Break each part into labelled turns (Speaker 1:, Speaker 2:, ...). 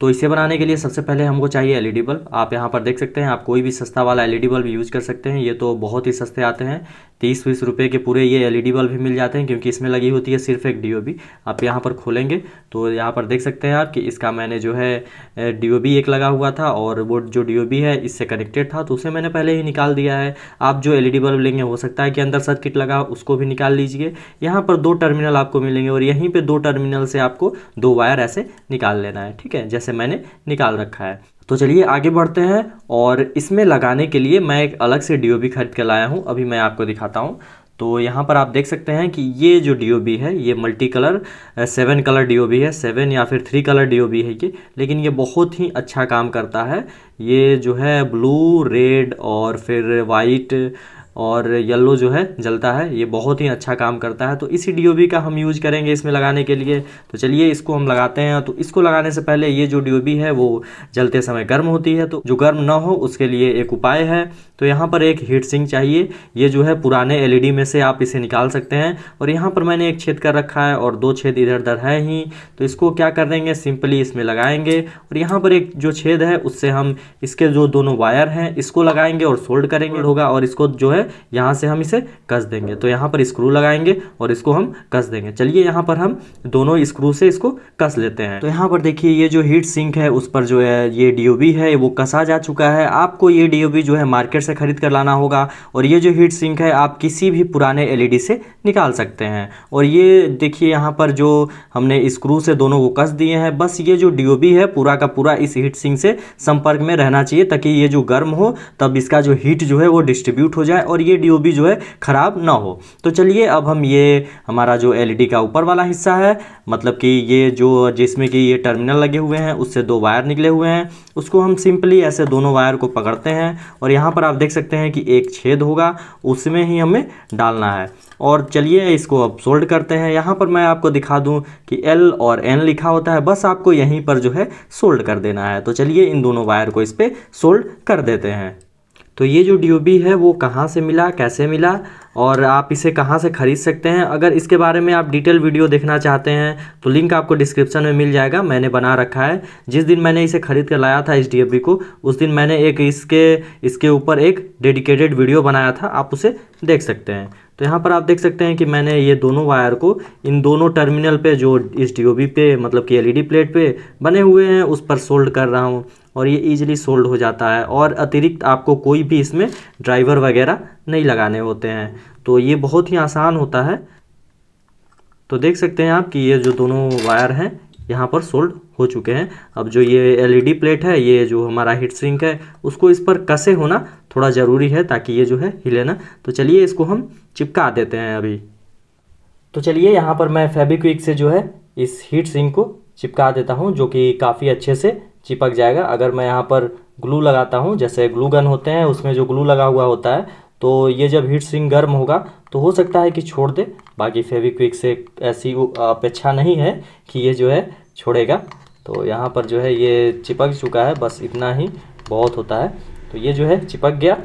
Speaker 1: तो इसे बनाने के लिए सबसे पहले हमको चाहिए एलईडी बल्ब आप यहाँ पर देख सकते हैं आप कोई भी सस्ता वाला एलईडी बल्ब यूज़ कर सकते हैं ये तो बहुत ही सस्ते आते हैं तीस बीस रुपये के पूरे ये एलईडी बल्ब भी मिल जाते हैं क्योंकि इसमें लगी होती है सिर्फ एक डीओबी आप यहाँ पर खोलेंगे तो यहाँ पर देख सकते हैं आप कि इसका मैंने जो है बी एक लगा हुआ था और वो जो बी है इससे कनेक्टेड था तो उसे मैंने पहले ही निकाल दिया है आप जो एलईडी बल्ब लेंगे हो सकता है कि अंदर सर्किट लगा उसको भी निकाल लीजिए यहाँ पर दो टर्मिनल आपको मिलेंगे और यहीं पर दो टर्मिनल से आपको दो वायर ऐसे निकाल लेना है ठीक ठीक है जैसे मैंने निकाल रखा है तो चलिए आगे बढ़ते हैं और इसमें लगाने के लिए मैं एक अलग से डी खरीद कर लाया हूँ अभी मैं आपको दिखाता हूँ तो यहाँ पर आप देख सकते हैं कि ये जो डी है ये multi colour seven colour D है सेवन या फिर थ्री कलर डी है ये लेकिन ये बहुत ही अच्छा काम करता है ये जो है ब्लू रेड और फिर वाइट और येल्लो जो है जलता है ये बहुत ही अच्छा काम करता है तो इसी डी का हम यूज करेंगे इसमें लगाने के लिए तो चलिए इसको हम लगाते हैं तो इसको लगाने से पहले ये जो डी है वो जलते समय गर्म होती है तो जो गर्म ना हो उसके लिए एक उपाय है तो यहाँ पर एक हीट सिंक चाहिए ये जो है पुराने एल e में से आप इसे निकाल सकते हैं और यहाँ पर मैंने एक छेद कर रखा है और दो छेद इधर उधर है ही तो इसको क्या कर देंगे सिंपली इसमें लगाएंगे और यहाँ पर एक जो छेद है उससे हम इसके जो दोनों वायर हैं इसको लगाएंगे और सोल्ड करेंगे होगा और इसको जो है है यहाँ से हम इसे कस देंगे तो यहाँ पर स्क्रू लगाएंगे और इसको हम कस देंगे चलिए यहाँ पर हम दोनों स्क्रू से इसको कस लेते हैं तो यहाँ पर देखिए ये जो हीट सिंक है उस पर जो है ये डी है वो कसा जा चुका है आपको ये डी जो है मार्केट से खरीद कर लाना होगा और ये जो हीट सिंक है आप किसी भी पुराने एल e से निकाल सकते हैं और ये देखिए यहाँ पर जो हमने स्क्रू से दोनों को कस दिए हैं बस ये जो डी है पूरा का पूरा इस हीट सिंक से संपर्क में रहना चाहिए ताकि ये जो गर्म हो तब इसका जो हीट जो है वो डिस्ट्रीब्यूट हो जाए और ये डी जो है ख़राब ना हो तो चलिए अब हम ये हमारा जो एल e का ऊपर वाला हिस्सा है मतलब कि ये जो जिसमें कि ये टर्मिनल लगे हुए हैं उससे दो वायर निकले हुए हैं उसको हम सिंपली ऐसे दोनों वायर को पकड़ते हैं और यहाँ पर आप देख सकते हैं कि एक छेद होगा उसमें ही हमें डालना है और चलिए इसको अब सोल्ड करते हैं यहाँ पर मैं आपको दिखा दूँ कि एल और एन लिखा होता है बस आपको यहीं पर जो है सोल्ड कर देना है तो चलिए इन दोनों वायर को इस पर सोल्ड कर देते हैं तो ये जो डी है वो कहाँ से मिला कैसे मिला और आप इसे कहाँ से ख़रीद सकते हैं अगर इसके बारे में आप डिटेल वीडियो देखना चाहते हैं तो लिंक आपको डिस्क्रिप्शन में मिल जाएगा मैंने बना रखा है जिस दिन मैंने इसे ख़रीद कर लाया था इस डी को उस दिन मैंने एक इसके इसके ऊपर एक डेडिकेटेड वीडियो बनाया था आप उसे देख सकते हैं तो यहाँ पर आप देख सकते हैं कि मैंने ये दोनों वायर को इन दोनों टर्मिनल पे जो इस डी पे मतलब कि एलईडी e प्लेट पे बने हुए हैं उस पर सोल्ड कर रहा हूँ और ये ईजिली सोल्ड हो जाता है और अतिरिक्त आपको कोई भी इसमें ड्राइवर वगैरह नहीं लगाने होते हैं तो ये बहुत ही आसान होता है तो देख सकते हैं आप कि ये जो दोनों वायर हैं यहाँ पर सोल्ड हो चुके हैं अब जो ये एलईडी प्लेट है ये जो हमारा हीट सिंक है उसको इस पर कसे होना थोड़ा ज़रूरी है ताकि ये जो है हिले ना तो चलिए इसको हम चिपका देते हैं अभी तो चलिए यहाँ पर मैं फेबिक्विक से जो है इस हीट सिंक को चिपका देता हूँ जो कि काफ़ी अच्छे से चिपक जाएगा अगर मैं यहाँ पर ग्लू लगाता हूँ जैसे ग्लू गन होते हैं उसमें जो ग्लू लगा हुआ होता है तो ये जब हीट सिंह गर्म होगा तो हो सकता है कि छोड़ दे बाकी फेविक्विक से ऐसी अपेक्षा नहीं है कि ये जो है छोड़ेगा तो यहाँ पर जो है ये चिपक चुका है बस इतना ही बहुत होता है तो ये जो है चिपक गया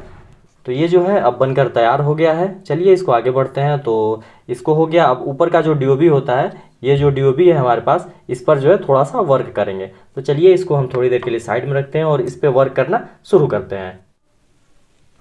Speaker 1: तो ये जो है अब बनकर तैयार हो गया है चलिए इसको आगे बढ़ते हैं तो इसको हो गया अब ऊपर का जो ड्यूबी होता है ये जो डी है हमारे पास इस पर जो है थोड़ा सा वर्क करेंगे तो चलिए इसको हम थोड़ी देर के लिए साइड में रखते हैं और इस पर वर्क करना शुरू करते हैं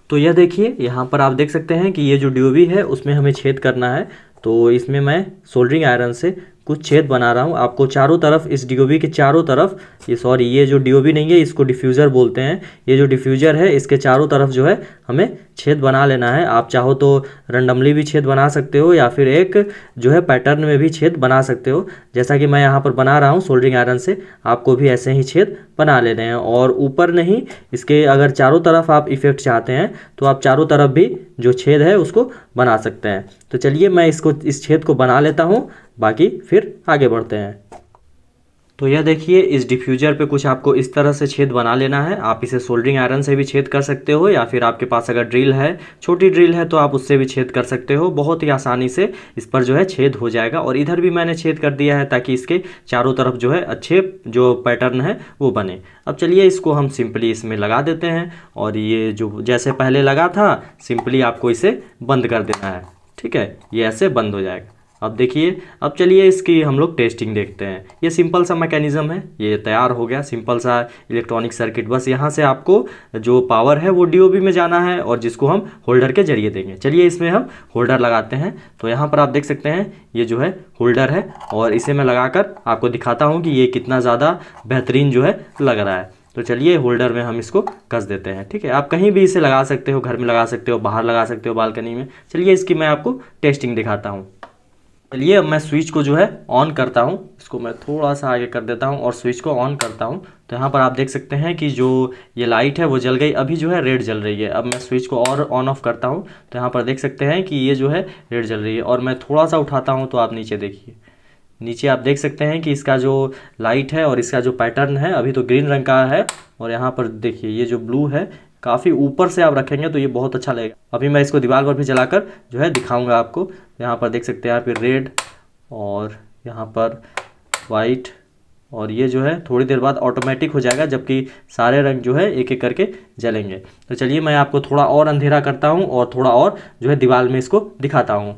Speaker 1: तो यह देखिए यहाँ पर आप देख सकते हैं कि ये जो डी है उसमें हमें छेद करना है तो इसमें मैं सोल्डरिंग आयरन से कुछ छेद बना रहा हूँ आपको चारों तरफ इस डीओबी के चारों तरफ ये सॉरी ये जो डीओबी नहीं है इसको डिफ्यूज़र बोलते हैं ये जो डिफ्यूज़र है इसके चारों तरफ जो है हमें छेद बना लेना है आप चाहो तो रेंडमली भी छेद बना सकते हो या फिर एक जो है पैटर्न में भी छेद बना सकते हो जैसा कि मैं यहाँ पर बना रहा हूँ सोल्डरिंग आयरन से आपको भी ऐसे ही छेद बना लेने हैं और ऊपर नहीं इसके अगर चारों तरफ आप इफेक्ट चाहते हैं तो आप चारों तरफ भी जो छेद है उसको बना सकते हैं तो चलिए मैं इसको इस छेद को बना लेता हूँ बाकी फिर आगे बढ़ते हैं तो यह देखिए इस डिफ्यूजर पे कुछ आपको इस तरह से छेद बना लेना है आप इसे सोल्डरिंग आयरन से भी छेद कर सकते हो या फिर आपके पास अगर ड्रिल है छोटी ड्रिल है तो आप उससे भी छेद कर सकते हो बहुत ही आसानी से इस पर जो है छेद हो जाएगा और इधर भी मैंने छेद कर दिया है ताकि इसके चारों तरफ जो है अच्छे जो पैटर्न है वो बने अब चलिए इसको हम सिंपली इसमें लगा देते हैं और ये जो जैसे पहले लगा था सिंपली आपको इसे बंद कर देना है ठीक है ये ऐसे बंद हो जाएगा अब देखिए अब चलिए इसकी हम लोग टेस्टिंग देखते हैं ये सिंपल सा मैकेनिज़्म है ये तैयार हो गया सिंपल सा इलेक्ट्रॉनिक सर्किट बस यहाँ से आपको जो पावर है वो डीओबी में जाना है और जिसको हम होल्डर के जरिए देंगे चलिए इसमें हम होल्डर लगाते हैं तो यहाँ पर आप देख सकते हैं ये जो है होल्डर है और इसे मैं लगाकर आपको दिखाता हूँ कि ये कितना ज़्यादा बेहतरीन जो है लग रहा है तो चलिए होल्डर में हम इसको कस देते हैं ठीक है आप कहीं भी इसे लगा सकते हो घर में लगा सकते हो बाहर लगा सकते हो बालकनी में चलिए इसकी मैं आपको टेस्टिंग दिखाता हूँ चलिए अब मैं स्विच को जो है ऑन करता हूँ इसको मैं थोड़ा सा आगे कर देता हूँ और स्विच को ऑन करता हूँ तो यहाँ पर आप देख सकते हैं कि जो ये लाइट है वो जल गई अभी जो है रेड जल रही है अब मैं स्विच को और ऑन ऑफ करता हूँ तो यहाँ पर देख सकते हैं कि ये जो है रेड जल रही है और मैं थोड़ा सा उठाता हूँ तो आप नीचे देखिए नीचे आप देख सकते हैं कि इसका जो लाइट है और इसका जो पैटर्न है अभी तो ग्रीन रंग का है और यहाँ पर देखिए ये जो ब्लू है काफ़ी ऊपर से आप रखेंगे तो ये बहुत अच्छा लगेगा अभी मैं इसको दीवार पर भी जलाकर जो है दिखाऊंगा आपको यहाँ पर देख सकते हैं यहाँ पे रेड और यहाँ पर वाइट और ये जो है थोड़ी देर बाद ऑटोमेटिक हो जाएगा जबकि सारे रंग जो है एक एक करके जलेंगे तो चलिए मैं आपको थोड़ा और अंधेरा करता हूँ और थोड़ा और जो है दीवार में इसको दिखाता हूँ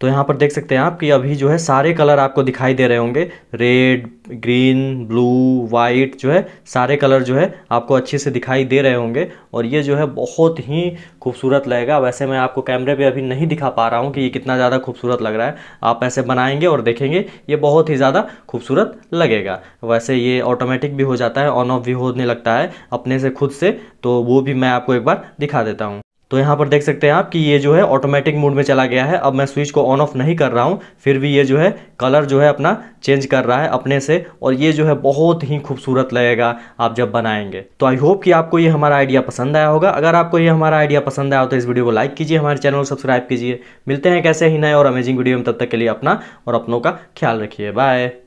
Speaker 1: तो यहाँ पर देख सकते हैं आप कि अभी जो है सारे कलर आपको दिखाई दे रहे होंगे रेड ग्रीन ब्लू वाइट जो है सारे कलर जो है आपको अच्छे से दिखाई दे रहे होंगे और ये जो है बहुत ही खूबसूरत लगेगा वैसे मैं आपको कैमरे पे अभी नहीं दिखा पा रहा हूँ कि ये कितना ज़्यादा खूबसूरत लग रहा है आप ऐसे बनाएंगे और देखेंगे ये बहुत ही ज़्यादा खूबसूरत लगेगा वैसे ये ऑटोमेटिक भी हो जाता है ऑन ऑफ भी होने लगता है अपने से खुद से तो वो भी मैं आपको एक बार दिखा देता हूँ तो यहाँ पर देख सकते हैं आप कि ये जो है ऑटोमेटिक मोड में चला गया है अब मैं स्विच को ऑन ऑफ नहीं कर रहा हूँ फिर भी ये जो है कलर जो है अपना चेंज कर रहा है अपने से और ये जो है बहुत ही खूबसूरत लगेगा आप जब बनाएंगे तो आई होप कि आपको ये हमारा आइडिया पसंद आया होगा अगर आपको ये हमारा आइडिया पसंद आया हो तो इस वीडियो को लाइक कीजिए हमारे चैनल को सब्सक्राइब कीजिए मिलते हैं कैसे ही नए और अमेजिंग वीडियो में तब तक के लिए अपना और अपनों का ख्याल रखिए बाय